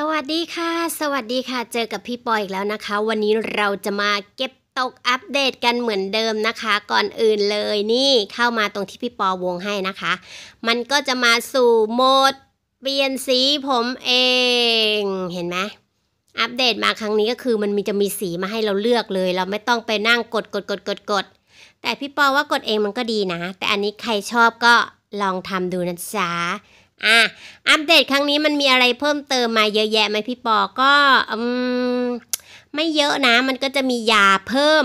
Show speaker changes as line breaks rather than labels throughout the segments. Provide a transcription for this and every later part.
สวัสดีค่ะ สวัสดีค่ะ เจอกับพี่ปอยอีกแล้วนะคะ วันนี้เราจะมาเก็บตกอัปเดตกันเหมือนเดิมนะคะ ก่อนอื่นเลยนี่เข้ามาตรงที่พี่ปอวงให้นะคะ มันก็จะมาสู่โหมดเปลี่ยนสีผมเอง เห็นไหม อัปเดตมาครั้งนี้ก็คือมันมีจะมีสีมาให้เราเลือกเลย เราไม่ต้องไปนั่งกดกดกดกดกด แต่พี่ปอว่ากดเองมันก็ดีนะ แต่อันนี้ใครชอบก็ลองทำดูนะจ๊ะอ่ะอัปเดตครั้งนี้มันมีอะไรเพิ่มเติมมาเยอะแยะไหมพี่ปอก็อืมไม่เยอะนะ มันก็จะมียาเพิ่ม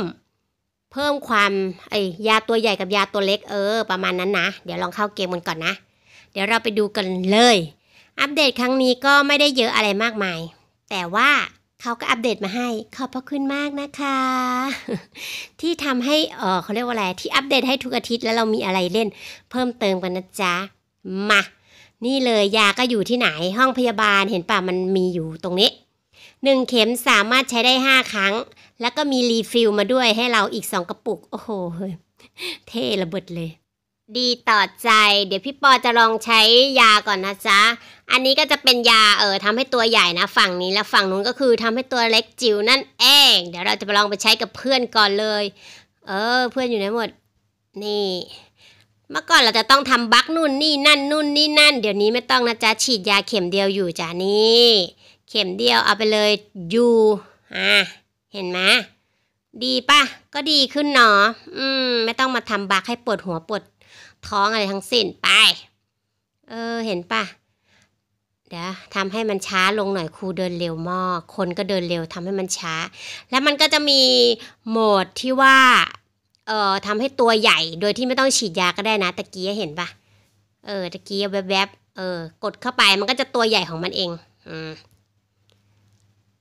เพิ่มความไอยาตัวใหญ่กับยาตัวเล็กเออ ประมาณนั้นนะเดี๋ยวลองเข้าเกมกันก่อนนะเดี๋ยวเราไปดูกันเลย อัปเดตครั้งนี้ก็ไม่ได้เยอะอะไรมากมายแต่ว่าเขาก็อัปเดตมาให้ขอบพระคุณมากนะคะ ที่ทำให้เออเขาเรียกว่าอะไรที่อัปเดตให้ทุกอาทิตย์แล้วเรามีอะไรเล่น เพิ่มเติมกันนะจ๊ะมานี่เลยยาก็อยู่ที่ไหนห้องพยาบาลเห็นป่ะมันมีอยู่ตรงนี้หนึ่งเข็มสามารถใช้ได้ห้าครั้ง แล้วก็มีรีฟิลมาด้วยให้เราอีกสองกระปุก โอ้โหเท่ระเบิดเลย ดีต่อใจ เดี๋ยวพี่ปอจะลองใช้ยาก่อนนะจ๊ะอันนี้ก็จะเป็นยาเออทำให้ตัวใหญ่นะฝั่งนี้แล้วฝั่งนู้นก็คือทำให้ตัวเล็กจิ๋วนั่นเอง เดี๋ยวเราจะไปลองไปใช้กับเพื่อนก่อนเลย เออ เพื่อนอยู่ไหนหมด นี่เมื่อก่อนเราจะต้องทำบักนู่นนี่นั่นนู่นนี่นั่น เดี๋ยวนี้ไม่ต้องนะจ๊ะฉีดยาเข็มเดียวอยู่จ้ะนี่เข็มเดียวเอาไปเลยอยู่อ่ะเห็นไหมดีป่ะก็ดีขึ้นหนออืมไม่ต้องมาทำบักให้ปวดหัวปวดท้องอะไรทั้งสิ้นไป เออ เห็นป่ะเดี๋ยวทำให้มันช้าลงหน่อยครูเดินเร็วมอคนก็เดินเร็วทำให้มันช้า แล้วมันก็จะมีโหมดที่ว่าเอ่อทำให้ตัวใหญ่โดยที่ไม่ต้องฉีดยาก็ได้นะตะกี้เห็นปะเออตะกี้แวบๆเออกดเข้าไปมันก็จะตัวใหญ่ของมันเองอืม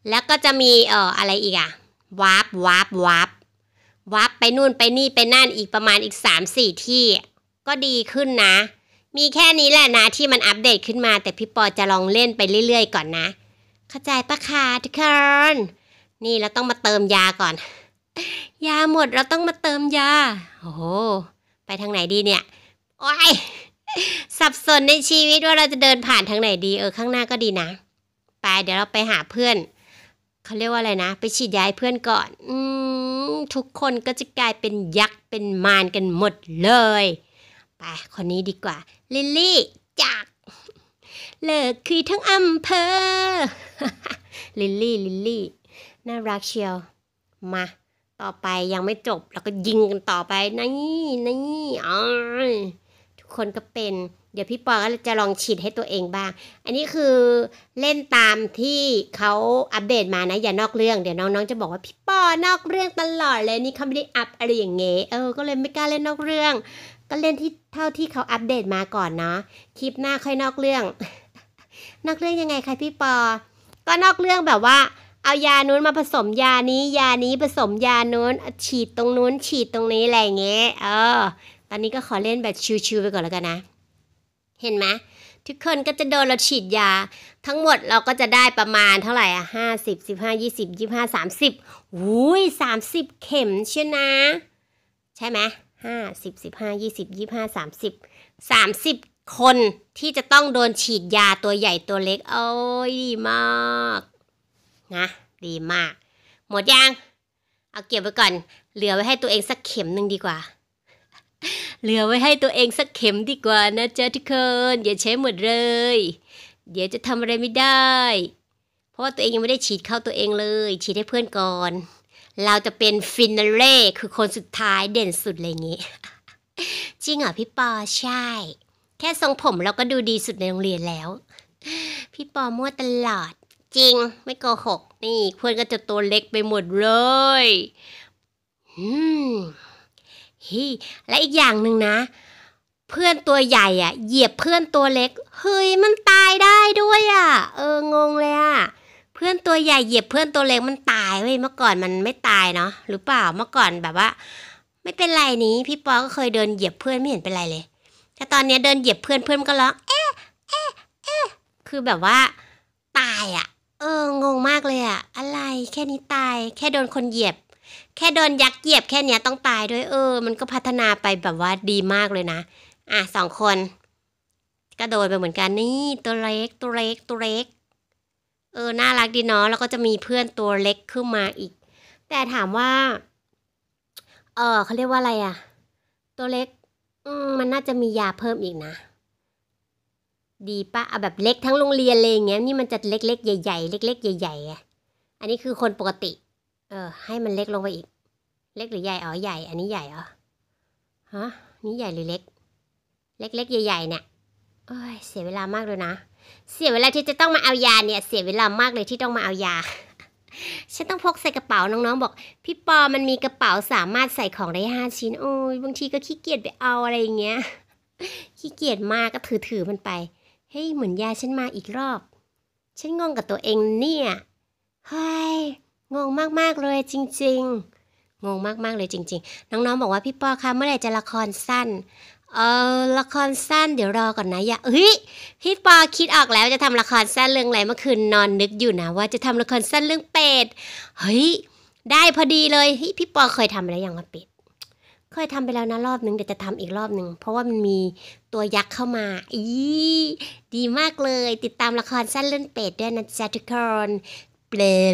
แล้วก็จะมีเอ่ออะไรอีกอะวาร์ปวาร์ปวาร์ปวาร์ปไปนู่นไปนี่ไปนั่นอีกประมาณอีกสสามี่ที่ก็ดีขึ้นนะ มีแค่นี้แหละนะที่มันอัปเดตขึ้นมา แต่พี่ปอจะลองเล่นไปเรื่อยๆก่อนนะ เข้าใจปะคะทุกคนนี่เราต้องมาเติมยาก่อนยาหมดเราต้องมาเติมยา โอ้โห ไปทางไหนดีเนี่ยโอ้ยสับสนในชีวิตว่าเราจะเดินผ่านทางไหนดี เออข้างหน้าก็ดีนะ ไปเดี๋ยวเราไปหาเพื่อน เขาเรียกว่าอะไรนะ ไปฉีดยาเพื่อนก่อนอืมทุกคนก็จะกลายเป็นยักษ์เป็นมารกันหมดเลย ไปคนนี้ดีกว่าลิลลี่จากเลิกคุยทั้งอำเภอ ลิลลี่ลิลลี่ น่ารักเชียว มาต่อไปยังไม่จบแล้วก็ยิงกันต่อไปนี่นี่อ๋อทุกคนก็เป็น เดี๋ยวพี่ปอก็จะลองฉีดให้ตัวเองบ้างอันนี้คือเล่นตามที่เขาอัปเดตมานะอย่านอกเรื่องเดี๋ยวน้องๆจะบอกว่าพี่ปอนอกเรื่องตลอดเลยนี่เขาไม่ได้อัปอะไรอย่างเงี้เออก็เลยไม่กล้าเล่นนอกเรื่องก็เล่นที่เท่าที่เขาอัปเดตมาก่อนเนาะคลิปหน้าค่อยนอกเรื่อง นอกเรื่องยังไงคะพี่ปอ ก็นอกเรื่องแบบว่าเอายานู้นมาผสมยานี้ ยานี้ผสมยานู้นฉีดตรงนู้นฉีดตรงนี้อะไรเงี้ยเออ ตอนนี้ก็ขอเล่นแบบชิวๆไปก่อนแล้วกันนะ เห็นไหมทุกคนก็จะโดนเราฉีดยา ทั้งหมดเราก็จะได้ประมาณเท่าไหร่อ่ะห้าสิบสิบห้ายี่สิบยี่ห้าสามสิบอุ้ยสามสิบเข็มเชียนะ ใช่ไหมห้าสิบสิบห้ายี่สิบยี่ห้าสามสิบสามสิบคนที่จะต้องโดนฉีดยาตัวใหญ่ตัวเล็กโอ้ยดีมากนะดีมาก หมดยังเอาเก็บไว้ก่อน เหลือไว้ให้ตัวเองสักเข็มหนึ่งดีกว่า เหลือไว้ให้ตัวเองสักเข็มดีกว่านะจ๊ะทุกคนอย่าใช้หมดเลย เดี๋ยวจะทำอะไรไม่ได้ เพราะว่าตัวเองยังไม่ได้ฉีดเข้าตัวเองเลย ฉีดให้เพื่อนก่อน เราจะเป็นฟินาเล่คือคนสุดท้ายเด่นสุดอะไรอย่างงี้จริงเหรอพี่ปอใช่ แค่ทรงผมเราก็ดูดีสุดในโรงเรียนแล้ว พี่ปอมั่วตลอดจริงไม่โกหกนี่เพื่อนก็จะตัวเล็กไปหมดเลยอืมฮีและอีกอย่างหนึ่งนะ เพื่อนตัวใหญ่อ่ะ เหยียบเพื่อนตัวเล็ก เฮ้ยมันตายได้ด้วยอ่ะเอองงเลยอ่ะเพื่อนตัวใหญ่เหยียบเพื่อนตัวเล็กมันตายเว้ยเมื่อก่อนมันไม่ตายเนาะหรือเปล่าเมื่อก่อนแบบว่า ไม่เป็นไรนี้พี่ปอก็เคยเดินเหยียบเพื่อนไม่เห็นเป็นไรเลย แต่ตอนนี้เดินเหยียบเพื่อนเพื่อนก็ร้องเอ๊ะเอ๊ะเอ๊ะคือแบบว่าตายอ่ะเอองงมากเลยอะอะไรแค่นี้ตาย แค่โดนคนเหยียบ แค่โดนยักษ์เหยียบแค่เนี้ยต้องตายด้วย เออมันก็พัฒนาไปแบบว่าดีมากเลยนะอ่ะสองคน ก็โดนไปเหมือนกันนี่ตัวเล็กตัวเล็ก ตัวเล็ก เออน่ารักดีเนาะแล้วก็จะมีเพื่อนตัวเล็กขึ้นมาอีก แต่ถามว่า เออเขาเรียกว่าอะไรอะตัวเล็กมมันน่าจะมียาเพิ่มอีกนะดีปะเอาแบบเล็กทั้งโรงเรียนเลยอย่างเงี้ย นี่มันจะเล็ก ๆ ใหญ่ ๆ เล็ก ๆใหญ่ ๆอ่ะ อันนี้คือคนปกติ เออให้มันเล็กลงไปอีก เล็กหรือใหญ่ อ๋อใหญ่ อันนี้ใหญ่เหรอ ฮะ นี่ใหญ่หรือเล็ก เล็กๆใหญ่ๆเนี่ยเอ้ยเสียเวลามากเลยนะ เสียเวลาที่จะต้องมาเอายาเนี่ยเสียเวลามากเลยที่ต้องมาเอายา ฉันต้องพกใส่กระเป๋าน้องๆ บอก พี่ปอมันมีกระเป๋าสามารถใส่ของได้ห้าชิ้นโอ้ยบางทีก็ขี้เกียจไปเอาอะไรอย่างเงี้ย ขี้เกียจมากก็ถือถือมันไปเฮ้ยเหมือนยาฉันมาอีกรอบฉันงงกับตัวเองเนี่ยเฮ้ยงงมาก ๆ เลยจริงๆ งงมากๆเลยจริง ๆ น้องๆบอกว่าพี่ปอคะเมื่อไหร่จะละครสั้นเออละครสั้นเดี๋ยวรอก่อนนะอย่าเฮ้ยพี่ปอคิดออกแล้วจะทำละครสั้นเรื่องอะไรเมื่อคืนนอนนึกอยู่นะว่าจะทำละครสั้นเรื่องเป็ดเฮ้ยได้พอดีเลยเฮ้ยพี่ปอเคยทำอะไรอย่างว่เป็ดเคยทำไปแล้วนะรอบหนึ่งเดี๋ยวจะทำอีกรอบหนึ่งเพราะว่ามันมีตัวยักษ์เข้ามาอีดีมากเลย ติดตามละครสั้นเรื่องเป็ดด้วยนะจ๊ะทุกคนเปรต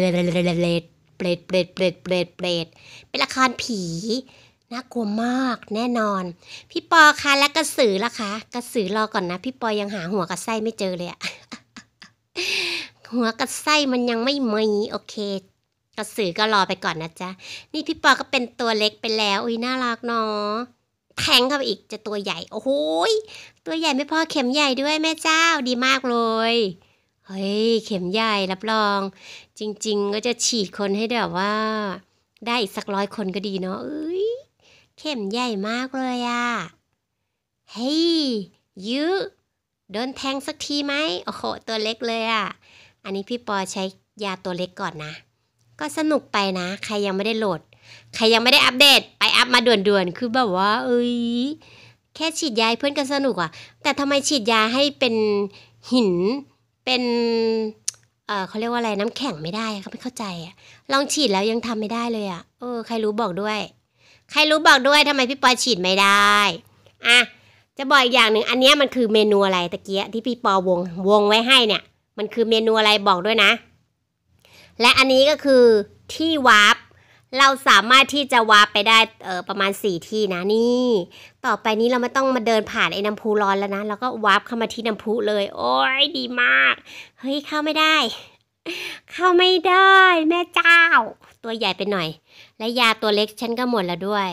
เปรตเปรตเปรตเปรตเปรตเป็นละครผีน่ากลัวมากแน่นอน พี่ปอคะและกระสือล่ะคะ กระสือรอก่อนนะพี่ปอยังหาหัวกระไส้ไม่เจอเลยอะหัวกระไส้มันยังไม่มีโอเคกระสือก็รอไปก่อนนะจ๊ะ นี่พี่ปอก็เป็นตัวเล็กไปแล้ว อุ้ยน่ารักเนาะ แทงเข้าไปอีกจะตัวใหญ่ โอ้โหตัวใหญ่ไม่พอเข็มใหญ่ด้วยแม่เจ้าดีมากเลย เฮ้ยเข็มใหญ่รับรอง จริง ๆ ก็จะฉีดคนให้แบบว่า ได้อีกสักร้อยคนก็ดีเนาะเอ้ยเข็มใหญ่มากเลยอะเฮ้ยยื้อโดนแทงสักทีไหมโอ้โห ตัวเล็กเลยอะ อันนี้พี่ปอใช้ยาตัวเล็กก่อนนะก็สนุกไปนะใครยังไม่ได้โหลด ใครยังไม่ได้อัปเดต ไปอัพมาด่วนๆคือแบบว่า เอ้ยแค่ฉีดยาเพื่อนก็นสนุกอ่ะแต่ทำไมฉีดยาให้เป็นหินเป็นเออเขาเรียกว่าอะไรน้ำแข็งไม่ได้เขาไม่เข้าใจอ่ะลองฉีดแล้วยังทำไม่ได้เลยอ่ะเออ ใครรู้บอกด้วย ใครรู้บอกด้วยทำไมพี่ปอยฉีดไม่ได้อ่ะจะบอกอีกอย่างหนึ่งอันนี้มันคือเมนูอะไรตะเกียที่พี่ปอวงวงไว้ให้เนี่ยมันคือเมนูอะไรบอกด้วยนะและอันนี้ก็คือที่วาร์ปเราสามารถที่จะวาร์ปไปได้เออประมาณ4ที่นะนี่ต่อไปนี้เราไม่ต้องมาเดินผ่านไอ้น้ำพุร้อนแล้วนะ แล้วก็วาร์ปเข้ามาที่น้ำพุเลย โอ้ยดีมาก เฮ้ย เข้าไม่ได้ เข้าไม่ได้ แม่เจ้า ตัวใหญ่ไปหน่อย และยาตัวเล็กฉันก็หมดแล้วด้วย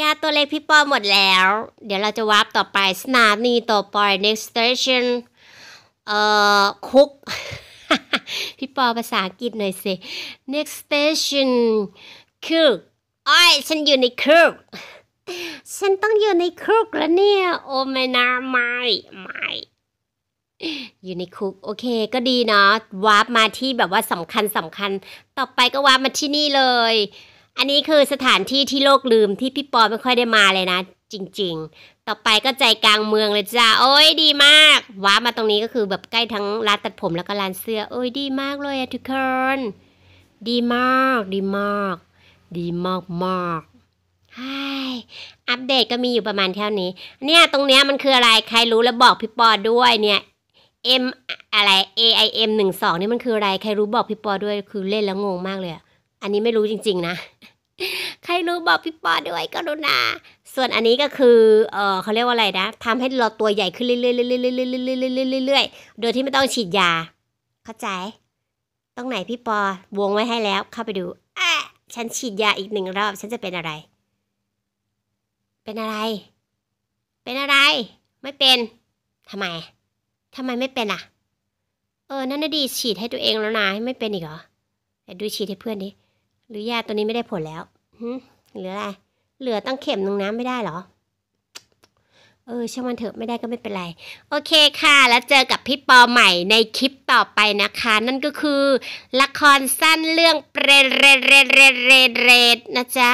ยาตัวเล็กพี่ปอหมดแล้ว เดี๋ยวเราจะวาร์ปต่อไปสนามนีต่อไป next station เอ่อคุกพี่ปอภาษาอังกฤษหน่อยสิ next station คืออ้อยฉันอยู่ในคุก ฉันต้องอยู่ในคุกแล้วเนี่ย โอเม่นาไม่ไม่ อยู่ในคุก โอเค ก็ดีเนาะวาร์ปมาที่แบบว่าสำคัญสำคัญ ต่อไปก็วาร์ปมาที่นี่เลย อันนี้คือสถานที่ที่โลกลืมที่พี่ปอไม่ค่อยได้มาเลยนะ จริงต่อไปก็ใจกลางเมืองเลยจ้าโอ้ยดีมากว้ามาตรงนี้ก็คือแบบใกล้ทั้งร้านตัดผมแล้วก็ร้านเสื้อ โอ้ยดีมากเลยทุกคนดีมากดีมากดีมากมากอัปเดตก็มีอยู่ประมาณเท่านี้เนี่ยตรงเนี้ยมันคืออะไรใครรู้แล้วบอกพี่ปอด้วยเนี่ย M อะไร AIM องนี่มันคืออะไรใครรู้บอกพี่ปอด้วยคือเล่นแล้วงงมากเลยอันนี้ไม่รู้จริง ๆนะ ใครรู้บอกพี่ปอด้วยก็รู้นะส่วนอันนี้ก็คือ เออเขาเรียกว่าอะไรนะทำให้เราตัวใหญ่ขึ้นเรื่อยๆเรื่อยๆเรื่อยๆเรื่อยๆเรื่อยๆโดยที่ไม่ต้องฉีดยา เข้าใจตรงไหนพี่ปอ วงไว้ให้แล้ว เข้าไปดูอ่ะฉันฉีดยาอีกหนึ่งรอบ ฉันจะเป็นอะไร เป็นอะไร เป็นอะไร ไม่เป็น ทำไม ทำไมไม่เป็นอ่ะเออนั่นน่ะดี ฉีดให้ตัวเองแล้วนะไม่เป็นอีกเหรอแต่ดูฉีดให้เพื่อนดิ หรือยาตัวนี้ไม่ได้ผลแล้วหรืออะไรเหลือตั้งเข็มนึงน้ำไม่ได้เหรอ เออช่างมันเถอะไม่ได้ก็ไม่เป็นไร โอเคค่ะแล้วเจอกับพี่ปอใหม่ในคลิปต่อไปนะคะ นั่นก็คือ ละครสั้นเรื่องเปรเรเรเรเรเรนะจ๊ะ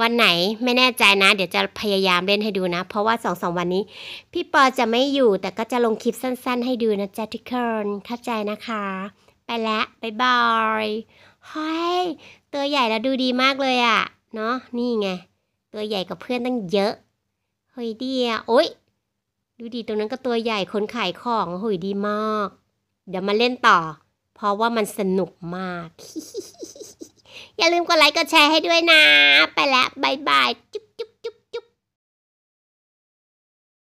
วันไหนไม่แน่ใจนะเดี๋ยวจะพยายามเล่นให้ดูนะ เพราะว่าสองสองวันนี้ พี่ปอจะไม่อยู่แต่ก็จะลงคลิปสั้นๆ ให้ดูนะจ๊ะทุกคนเข้าใจนะคะ ไปแล้วบ๊ายบายเฮ้ย ตัวใหญ่แล้วดูดีมากเลยอะ่ะเนาะนี่ไงตัวใหญ่กับเพื่อนตั้งเยอะ เฮ้ยเดียโอ๊ย ดูดีตรงนั้นก็ตัวใหญ่คนขายของเฮ้ยดีมาก เดี๋ยวมาเล่นต่อ เพราะว่ามันสนุกมาก อย่าลืมกดไลค์กดแชร์ให้ด้วยนะ ไปแล้วบายบาย จุ๊บ